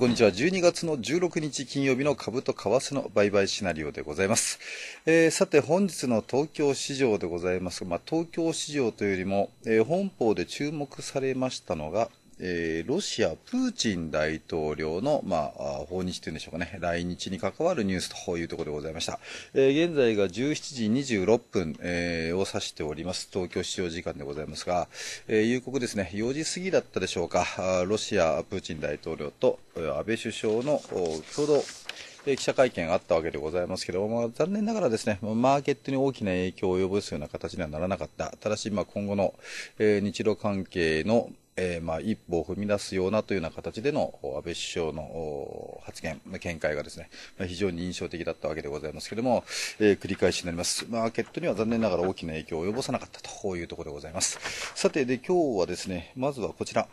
こんにちは。12月の16日金曜日の株と為替の売買シナリオでございます。えー、さて、本日の東京市場でございますが、まあ、東京市場というよりも、えー、本邦で注目されましたのが、えー、ロシア、プーチン大統領の、まあ、訪日というんでしょうかね、来日に関わるニュースというところでございました。えー、現在が17時26分、えー、を指しております、東京市場時間でございますが、えー、夕刻ですね、4時過ぎだったでしょうか、ロシア、プーチン大統領と安倍首相の共同、記者会見があったわけでございますけど、も、残念ながらですね、マーケットに大きな影響を及ぼすような形にはならなかった。ただし、まあ、今後の、え日露関係の、えー、まあ、一歩を踏み出すようなというような形での安倍首相の発言、見解がですね、まあ、非常に印象的だったわけでございますけれども、えー、繰り返しになります。マーケットには残念ながら大きな影響を及ぼさなかったとういうところでございます。さて、で、今日はですね、まずはこちら。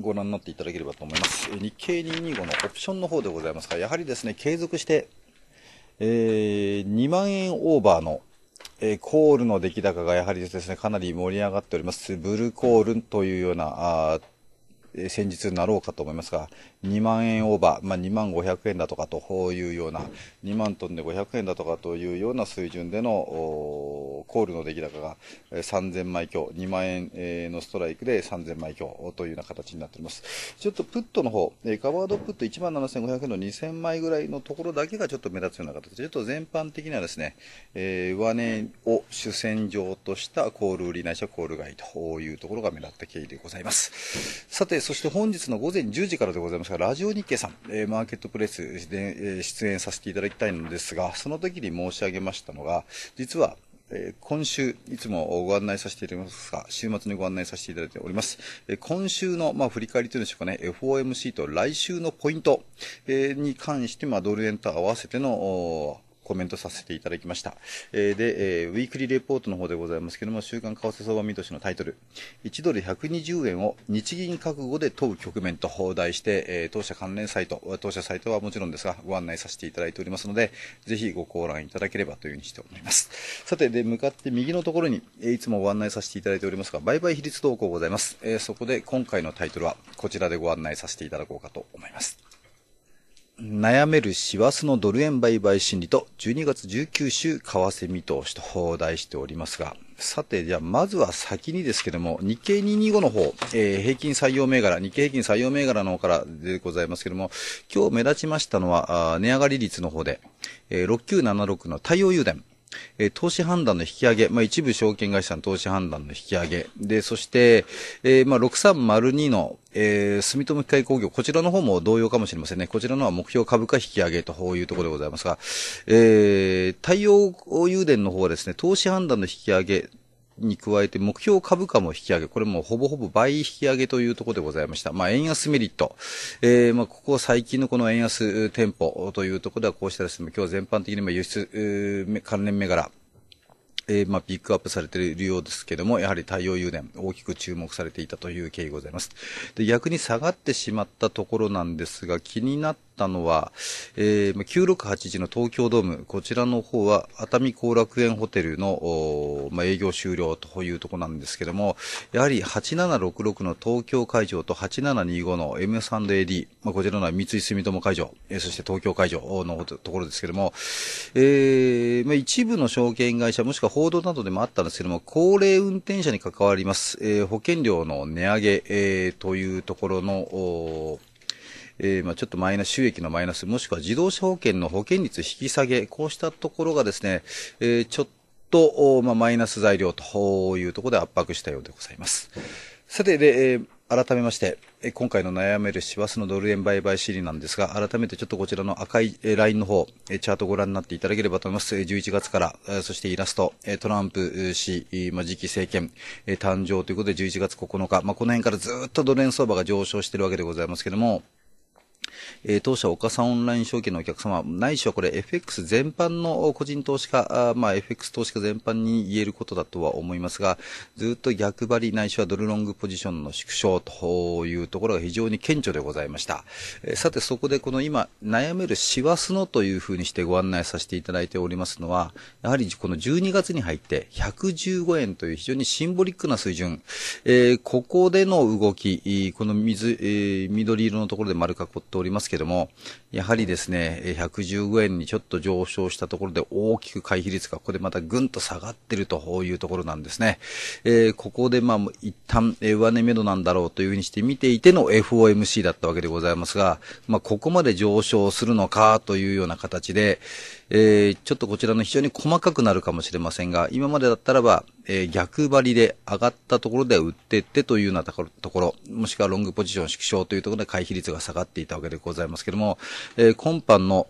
ご覧になっていただければと思います。日経225のオプションの方でございますが、やはりですね、継続して、えー、2万円オーバーのえー、コールの出来高がやはりですね、かなり盛り上がっております。ブルコールというような、あ先日になろうかと思いますが、2万円オーバー、まあ、2万500円だとかというような、2万トンで500円だとかというような水準でのコールの出来高が3000枚強、2万円のストライクで3000枚強というような形になっております。ちょっとプットの方、カバードプット1万7500円の2000枚ぐらいのところだけがちょっと目立つような形で、ちょっと全般的にはですね、えー、上値を主戦場としたコール売りないしはコール買いというところが目立った経緯でございます。さて、そして本日の午前10時からでございますが、ラジオ日経さん、えー、マーケットプレスで、えー、出演させていただきたいのですが、その時に申し上げましたのが、実は、えー、今週、いつもご案内させていただきますが、週末にご案内させていただいております。えー、今週の、まあ、振り返りというんでしょうかね、FOMC と来週のポイント、えー、に関して、まあ、ドル円と合わせての、コメントさせていただきました。えー、で、えー、ウィークリーレポートの方でございますけども、週刊為替相場見通しのタイトル、1ドル120円を日銀覚悟で問う局面と放題して、えー、当社関連サイト、当社サイトはもちろんですが、ご案内させていただいておりますので、ぜひご考覧いただければというふうにしております。さて、で、向かって右のところに、えいつもご案内させていただいておりますが、売買比率動向ございます。えそこで今回のタイトルは、こちらでご案内させていただこうかと思います。悩める師走のドル円売買心理と12月19週為替見通しと題しておりますが、さて、じゃあまずは先にですけども、日経225の方、えー、平均採用銘柄、日経平均採用銘柄の方からでございますけども、今日目立ちましたのは、値上がり率の方で、えー、6976の太陽油田。えー、投資判断の引き上げ、まあ、一部証券会社の投資判断の引き上げ、で、そして、えー、まあ、6302の、えー、住友機械工業、こちらの方も同様かもしれませんね。こちらのは目標株価引き上げというところでございますが、えー、太陽光電の方はですね、投資判断の引き上げに加えて目標株価も引き上げ、これもほぼほぼ倍引き上げというところでございました。まあ、円安メリット。えー、まあ、ここ最近のこの円安店舗というところではこうしたですね、今日全般的に輸出、関連銘柄、えー、まあ、ピックアップされているようですけども、やはり太陽油田、大きく注目されていたという経緯ございます。で、逆に下がってしまったところなんですが、気になっったのは、えー、9681の東京ドーム、こちらの方は熱海後楽園ホテルの、まあ、営業終了というとこなんですけども、やはり8766の東京会場と8725の M3AD、まあ、こちらのは三井住友会場、えー、そして東京会場のところですけども、えー、まあ、一部の証券会社、もしくは報道などでもあったんですけども、高齢運転者に関わります、えー、保険料の値上げ、えー、というところの、えー、まあ、ちょっとマイナス、収益のマイナス、もしくは自動車保険の保険率引き下げ、こうしたところがですね、えー、ちょっと、まあ、マイナス材料というところで圧迫したようでございます。さて、で、えー改めまして、今回の悩める師走のドル円売買心理なんですが、改めてちょっとこちらの赤いラインの方、チャートご覧になっていただければと思います。11月から、そしてイラスト、トランプ氏、次期政権誕生ということで11月9日、まあ、この辺からずっとドル円相場が上昇しているわけでございますけれども、えー、当社岡さんオンライン証券のお客様、ないしはこれ FX 全般の個人投資家、あまあ、FX 投資家全般に言えることだとは思いますが、ずっと逆張りないしはドルロングポジションの縮小というところが非常に顕著でございました。えー、さてそこでこの今悩める師走のというふうにしてご案内させていただいておりますのは、やはりこの12月に入って115円という非常にシンボリックな水準、えー、ここでの動き、この水、えー、緑色のところで丸囲っておりますますけども、やはりですね、115円にちょっと上昇したところで大きく回避率がここでまたぐんと下がってるというところなんですね。えー、ここでまあ一旦上値目処なんだろうというふうにして見ていての FOMC だったわけでございますが、まあここまで上昇するのかというような形で、えー、ちょっとこちらの非常に細かくなるかもしれませんが、今までだったらば、えー、逆張りで上がったところで売ってってというようなところ、もしくはロングポジション縮小というところで回避率が下がっていたわけでございますけども、えー、今般の、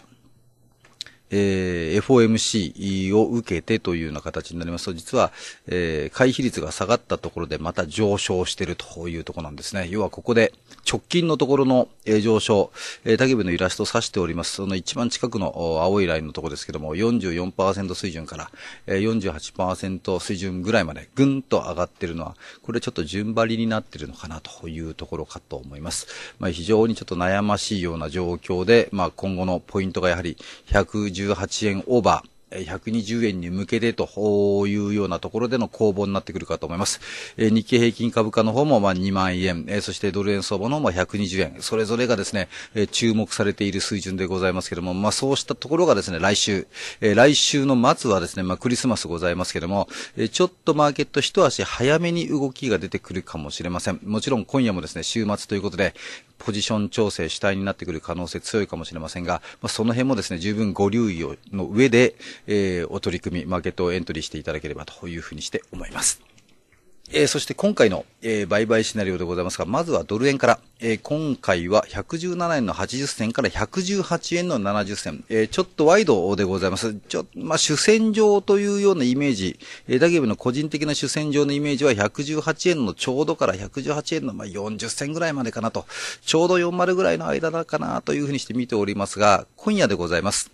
えー、FOMC を受けてというような形になりますと、実は、えー、回避率が下がったところでまた上昇しているというところなんですね。要はここで直近のところの、えー、上昇、えー、竹部のイラストを指しております、その一番近くの青いラインのところですけども、44%水準から、えー、48%水準ぐらいまでぐんと上がっているのは、これちょっと順張りになっているのかなというところかと思います。まあ、非常にちょっと悩ましいような状況で、まあ、今後のポイントがやはり110 118円オーバー。120円に向けてというようなところでの攻防になってくるかと思います。え日経平均株価の方もまあ2万円、えそしてドル円相場の方も120円、それぞれがですね、え注目されている水準でございますけども、まあそうしたところがですね、来週、え来週の末はですね、まあクリスマスございますけども、えちょっとマーケット一足早めに動きが出てくるかもしれません。もちろん今夜もですね、週末ということで、ポジション調整主体になってくる可能性強いかもしれませんが、まあ、その辺もですね、十分ご留意をの上で、えー、お取り組み、マーケットをエントリーしていただければというふうにして思います。えー、そして今回の、えー、売買シナリオでございますが、まずはドル円から、えー、今回は117円の80銭から118円の70銭、えちょっとワイドでございます。ちょ、まあ、主戦場というようなイメージ、えダゲブの個人的な主戦場のイメージは118円のちょうどから118円のまあ40銭ぐらいまでかなと、ちょうど40ぐらいの間だかなというふうにして見ておりますが、今夜でございます。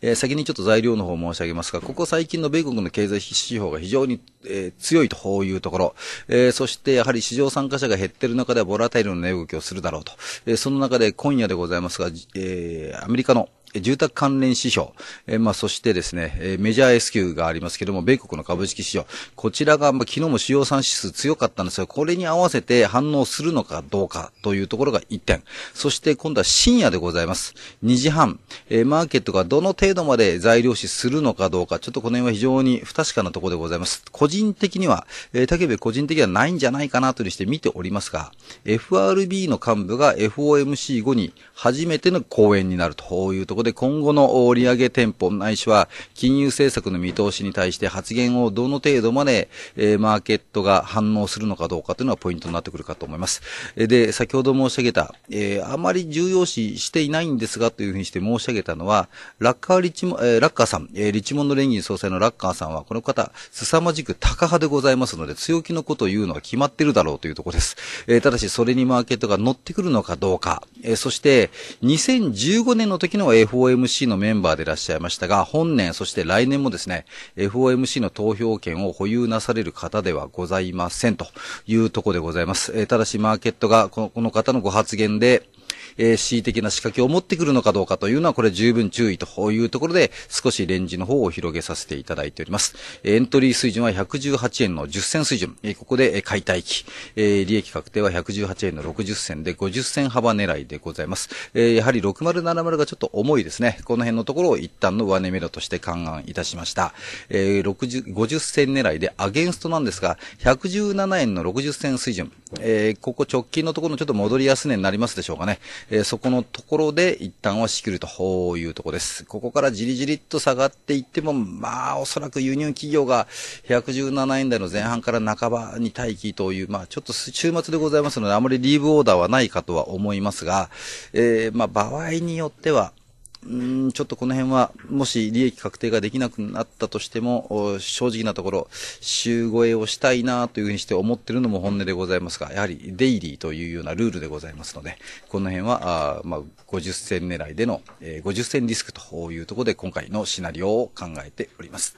えー、先にちょっと材料の方申し上げますが、ここ最近の米国の経済指標が非常に、えー、強いというところ、えー、そしてやはり市場参加者が減っている中ではボラタイルの値動きをするだろうと、えその中で今夜でございますが、えアメリカの住宅関連指標、えまあ、そしてですね、えメジャー S q がありますけども、米国の株式市場、こちらが、まあ、昨日も主要産指数強かったんですが、これに合わせて反応するのかどうかというところが1点。そして今度は深夜でございます。2時半、えマーケットがどの程度まで材料視するのかどうか、ちょっとこの辺は非常に不確かなところでございます。個人的には、え竹部個人的にはないんじゃないかなというして見ておりますが、FRB の幹部が FOMC 後に初めての講演になるというところこで今後の利上げ店舗ないしは金融政策の見通しに対して発言をどの程度まで、えー、マーケットが反応するのかどうかというのはポイントになってくるかと思います。で、先ほど申し上げた、えー、あまり重要視していないんですがというふうにして申し上げたのは、ラッカーリチモ、えー、ラッカーさん、えー、リチモンド連銀総裁のラッカーさんはこの方、凄まじく高派でございますので強気のことを言うのは決まってるだろうというところです。えー、ただしそれにマーケットが乗ってくるのかどうか、えー、そして2015年の時の f FOMC のメンバーでいらっしゃいましたが、本年、そして来年もですね、FOMC の投票権を保有なされる方ではございませんというとこでございます。えー、ただし、マーケットがこのこの方のご発言で、えー、恣意的な仕掛けを持ってくるのかどうかというのは、これ十分注意というところで、少しレンジの方を広げさせていただいております。エントリー水準は118円の10銭水準。えー、ここで解体期。えー、利益確定は118円の60銭で50銭幅狙いでございます。えー、やはり6070がちょっと重いですね。この辺のところを一旦の上値目だとして勘案いたしました。えー、60、50銭狙いでアゲンストなんですが、117円の60銭水準。えー、ここ直近のところのちょっと戻り安値になりますでしょうかね。えー、そこのところで一旦は仕切るというとこです。ここからじりじりっと下がっていっても、まあ、おそらく輸入企業が117円台の前半から半ばに待機という、まあ、ちょっと週末でございますので、あまりリーブオーダーはないかとは思いますが、えー、まあ、場合によっては、うん、ちょっとこの辺は、もし利益確定ができなくなったとしても、正直なところ、週越えをしたいなというふうにして思ってるのも本音でございますが、やはりデイリーというようなルールでございますので、この辺は、あまあ、50銭狙いでの、えー、50銭リスクというところで今回のシナリオを考えております。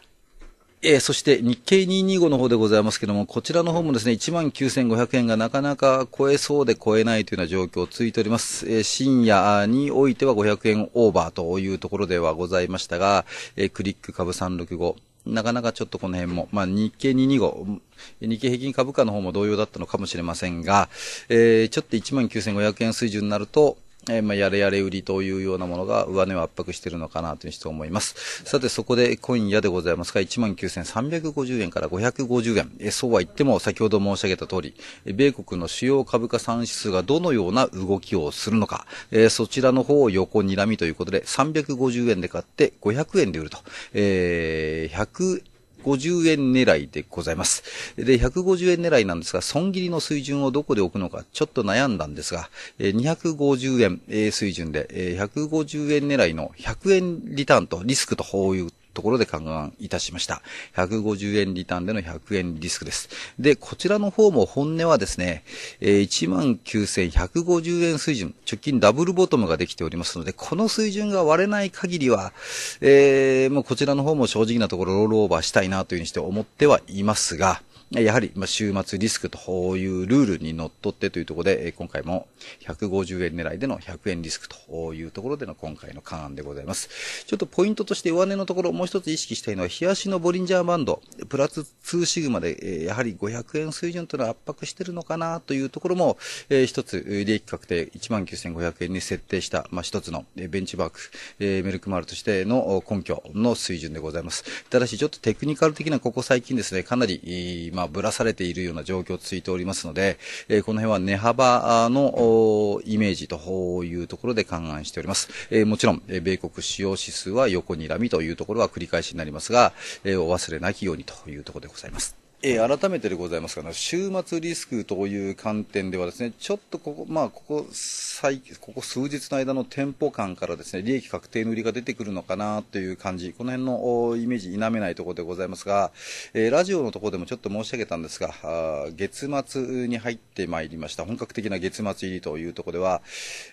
えー、そして日経225の方でございますけども、こちらの方もですね、19,500円がなかなか超えそうで超えないというような状況を続いております。えー、深夜においては500円オーバーというところではございましたが、えー、クリック株365。なかなかちょっとこの辺も、まあ、日経225、日経平均株価の方も同様だったのかもしれませんが、えー、ちょっと19,500円水準になると、えー、まあ、やれやれ売りというようなものが上値を圧迫しているのかなというふうに思います。さて、そこで今夜でございますが、19,350円から550円、えー、そうは言っても先ほど申し上げた通り、米国の主要株価算指数がどのような動きをするのか、えー、そちらの方を横睨みということで、350円で買って500円で売ると、えー、100 150円狙いでございます。で、150円狙いなんですが、損切りの水準をどこで置くのかちょっと悩んだんですが、250円水準で、150円狙いの100円リターンとリスクというところで勘案いたしました。150円リターンでの100円リスクです。で、こちらの方も本音はですね、え19,150円水準、直近ダブルボトムができておりますので、この水準が割れない限りは、えー、もうこちらの方も正直なところロールオーバーしたいなというふうにして思ってはいますが、やはり、ま週末リスクというルールにのっとってというところで、今回も150円狙いでの100円リスクというところでの今回の勘案でございます。ちょっとポイントとして上値のところ、もう一つ意識したいのは、冷やしのボリンジャーバンド、プラス2シグマで、やはり500円水準というのは圧迫してるのかなというところも、えー、一つ、利益確定19,500円に設定した、まあ、一つのベンチマーク、えー、メルクマールとしての根拠の水準でございます。ただし、ちょっとテクニカル的なここ最近ですね、かなり、まあ、ぶらされているような状況をついておりますので、えー、この辺は値幅のイメージというところで勘案しております。えー、もちろん、え米国使用指数は横睨みというところは繰り返しになりますが、えお忘れなきようにというところでございます。えー、改めてでございますが、週末リスクという観点ではですね、ちょっとここ、まあ、ここ最、ここ数日の間の店舗間からですね、利益確定の売りが出てくるのかなという感じ、この辺のイメージ否めないところでございますが、えー、ラジオのところでもちょっと申し上げたんですが、あ月末に入ってまいりました、本格的な月末入りというところでは、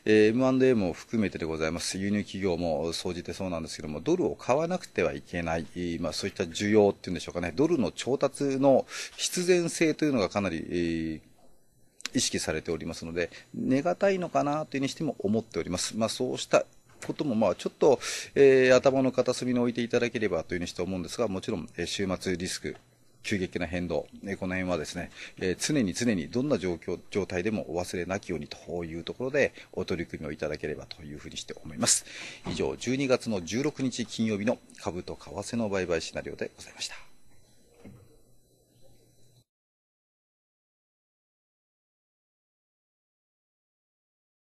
えー、M&A も含めてでございます、輸入企業も総じてそうなんですけども、ドルを買わなくてはいけない、まあ、そういった需要っていうんでしょうかね、ドルの調達の必然性というのがかなり、意識されておりますので、寝たいのかなというにしても思っております。まあ、そうしたことも、まあ、ちょっと、えー、頭の片隅に置いていただければというふうにして思うんですが、もちろん、えー、週末リスク、急激な変動、えー、この辺はですね、え常に常にどんな状況、状態でもお忘れなきようにというところで、お取り組みをいただければというふうにして思います。以上、12月の16日金曜日の株と為替の売買シナリオでございました。